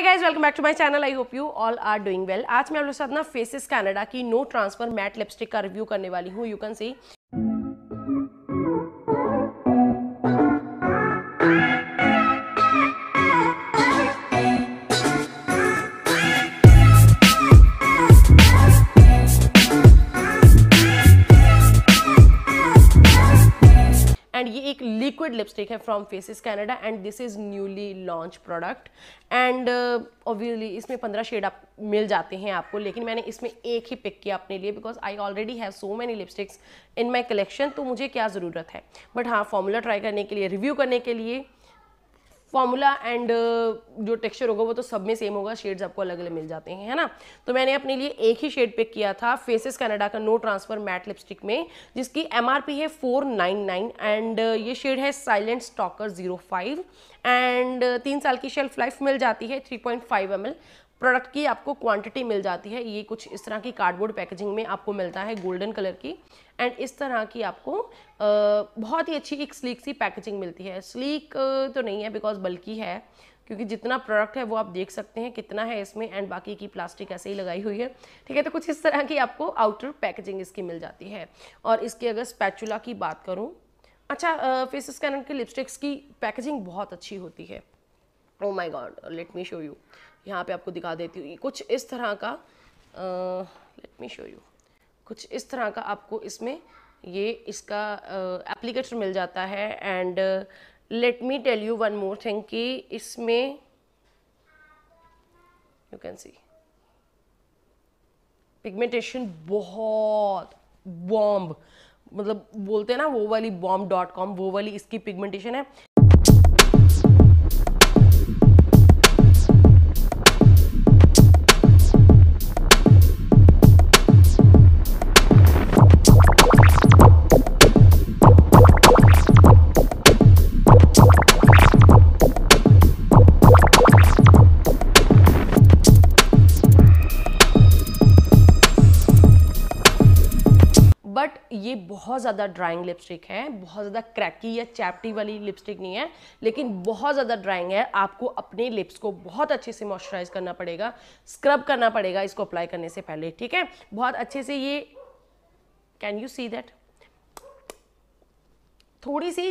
hi guys welcome back to my channel I hope you all are doing well आज मैं आप लोग साथ ना फेसेस कनाडा की नो ट्रांसफर मैट लिपस्टिक का रिव्यू करने वाली हूँ you can see liquid lipstick है from Faces Canada and this is newly launch product and obviously इसमें पंद्रह शेड आप मिल जाते हैं आपको लेकिन मैंने इसमें एक ही पिक किया अपने लिए because I already have so many lipsticks in my collection तो मुझे क्या ज़रूरत है बट हाँ फॉर्मूला ट्राई करने के लिए रिव्यू करने के लिए फॉर्मूला एंड uh, जो टेक्सचर होगा वो तो सब में सेम होगा शेड्स आपको अलग अलग मिल जाते हैं है ना तो मैंने अपने लिए एक ही शेड पिक किया था फेसेस कनाडा का नो ट्रांसफर मैट लिपस्टिक में जिसकी एमआरपी है फोर नाइन नाइन एंड ये शेड है silent stalker zero five and तीन साल की शेल्फ लाइफ मिल जाती है 3.5 पॉइंट प्रोडक्ट की आपको क्वांटिटी मिल जाती है ये कुछ इस तरह की कार्डबोर्ड पैकेजिंग में आपको मिलता है गोल्डन कलर की एंड इस तरह की आपको बहुत ही अच्छी एक स्लीक सी पैकेजिंग मिलती है स्लीक तो नहीं है बिकॉज बल्कि है क्योंकि जितना प्रोडक्ट है वो आप देख सकते हैं कितना है इसमें एंड बाकी की प्लास्टिक ऐसे ही लगाई हुई है ठीक है तो कुछ इस तरह की आपको आउटर पैकेजिंग इसकी मिल जाती है और इसकी अगर स्पैचुला की बात करूँ अच्छा फेस स्कैनर के लिपस्टिक्स की पैकेजिंग बहुत अच्छी होती है oh my god let me show you यहाँ पे आपको दिखा देती हूँ कुछ इस तरह का लेट मी शो यू कुछ इस तरह का आपको इसमें ये इसका एप्लीकेटर मिल जाता है and let me tell you one more thing कि इसमें यू कैन सी पिगमेंटेशन बहुत बॉम्ब मतलब बोलते हैं ना वो वाली बॉम्ब डॉट कॉम वो वाली इसकी पिगमेंटेशन है ये बहुत ज़्यादा ड्राइंग लिपस्टिक है बहुत ज़्यादा क्रैकी या चैप्टी वाली लिपस्टिक नहीं है लेकिन बहुत ज़्यादा ड्राइंग है आपको अपने लिप्स को बहुत अच्छे से मॉइस्चराइज करना पड़ेगा स्क्रब करना पड़ेगा इसको अप्लाई करने से पहले ठीक है बहुत अच्छे से ये कैन यू सी दैट थोड़ी सी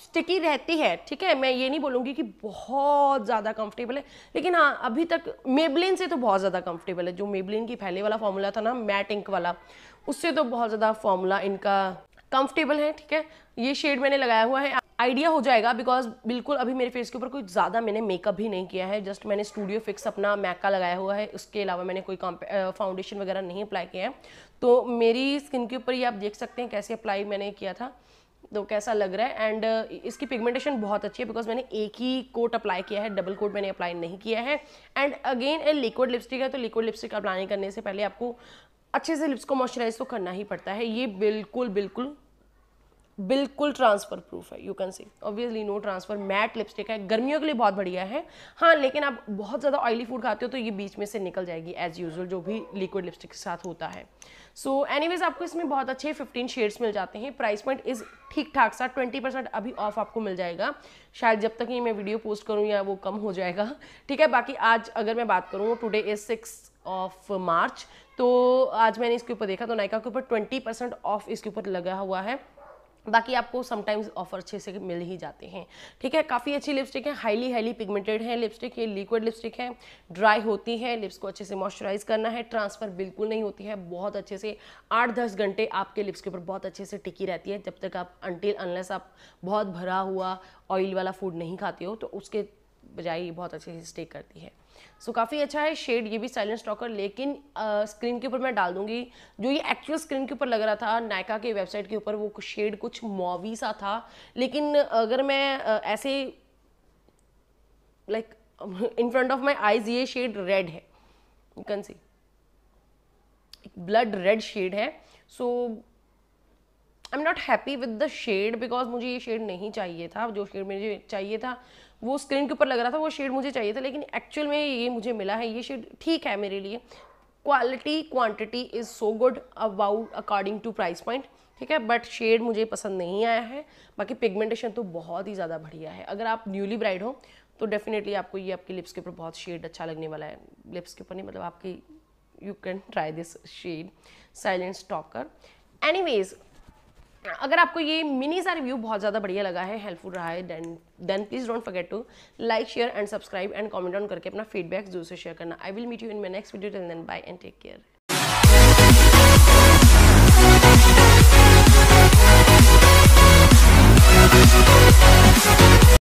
स्टिकी रहती है ठीक है मैं ये नहीं बोलूँगी कि बहुत ज़्यादा कंफर्टेबल है लेकिन हाँ अभी तक मेबलिन से तो बहुत ज़्यादा कंफर्टेबल है जो मेबलिन की पहले वाला फॉर्मूला था ना मैट इंक वाला उससे तो बहुत ज़्यादा फॉर्मूला इनका कंफर्टेबल है ठीक है ये शेड मैंने लगाया हुआ है आइडिया हो जाएगा बिकॉज बिल्कुल अभी मेरे फेस के ऊपर कोई ज़्यादा मैंने मेकअप भी नहीं किया है जस्ट मैंने स्टूडियो फिक्स अपना मैक का लगाया हुआ है उसके अलावा मैंने कोई फाउंडेशन वगैरह नहीं अप्लाई किया है तो मेरी स्किन के ऊपर ये आप देख सकते हैं कैसे अप्लाई मैंने किया था तो कैसा लग रहा है एंड uh, इसकी पिगमेंटेशन बहुत अच्छी है बिकॉज मैंने एक ही कोट अप्लाई किया है डबल कोट मैंने अप्लाई नहीं किया है and again a liquid lipstick है तो लिक्विड लिपस्टिक अप्लाई करने से पहले आपको अच्छे से लिप्स को मॉइस्चराइज तो करना ही पड़ता है ये बिल्कुल बिल्कुल बिल्कुल ट्रांसफर प्रूफ है you can see obviously no transfer matte lipstick है गर्मियों के लिए बहुत बढ़िया है हाँ लेकिन आप बहुत ज़्यादा ऑयली फूड खाते हो तो ये बीच में से निकल जाएगी एज यूजल जो भी लिक्विड लिपस्टिक के साथ होता है सो so, एनीवेज आपको इसमें बहुत अच्छे 15 शेड्स मिल जाते हैं प्राइस पॉइंट इज़ ठीक ठाक सा 20% अभी ऑफ आपको मिल जाएगा शायद जब तक ये मैं वीडियो पोस्ट करूँ या वो कम हो जाएगा ठीक है बाकी आज अगर मैं बात करूँ today is six of March तो आज मैंने इसके ऊपर देखा तो नायका के ऊपर परसेंट ऑफ इसके ऊपर लगा हुआ है बाकी आपको समटाइम्स ऑफर अच्छे से मिल ही जाते हैं ठीक है काफ़ी अच्छी लिपस्टिक है हाईली हाईली पिगमेंटेड है लिपस्टिक ये लिक्विड लिपस्टिक है ड्राई होती है लिप्स को अच्छे से मॉइस्चराइज करना है ट्रांसफ़र बिल्कुल नहीं होती है बहुत अच्छे से आठ दस घंटे आपके लिप्स के ऊपर बहुत अच्छे से टिकी रहती है जब तक आप अनटिल अनलेस आप बहुत भरा हुआ ऑयल वाला फूड नहीं खाते हो तो उसके बजाय ये बहुत अच्छे से स्टे करती है सो so, काफ़ी अच्छा है शेड ये भी साइलेंट स्टॉकर लेकिन स्क्रीन के ऊपर मैं डाल दूंगी जो ये एक्चुअल स्क्रीन के ऊपर लग रहा था नायका के वेबसाइट के ऊपर वो शेड कुछ मॉवी सा था लेकिन अगर मैं आ, ऐसे like in front of my eyes ये शेड रेड है can can see blood red shade है so I am not happy with the shade because मुझे ये शेड नहीं चाहिए था जो शेड मुझे चाहिए था वो स्क्रीन के ऊपर लग रहा था वो शेड मुझे चाहिए था लेकिन एक्चुअल में ये मुझे मिला है ये शेड ठीक है मेरे लिए quality quantity is so good about according to price point ठीक है बट शेड मुझे पसंद नहीं आया है बाकी पिगमेंटेशन तो बहुत ही ज़्यादा बढ़िया है अगर आप न्यूली ब्राइड हो तो डेफिनेटली आपको ये आपके लिप्स के ऊपर बहुत शेड अच्छा लगने वाला है लिप्स के ऊपर नहीं मतलब आपकी you can try this shade silence anyways अगर आपको ये मिनी सा रिव्यू बहुत ज़्यादा बढ़िया लगा है हेल्पफुल रहा है then then please don't forget to like share and subscribe and comment on करके अपना फीडबैक जरूर से शेयर करना I will meet you in my next video then bye and take care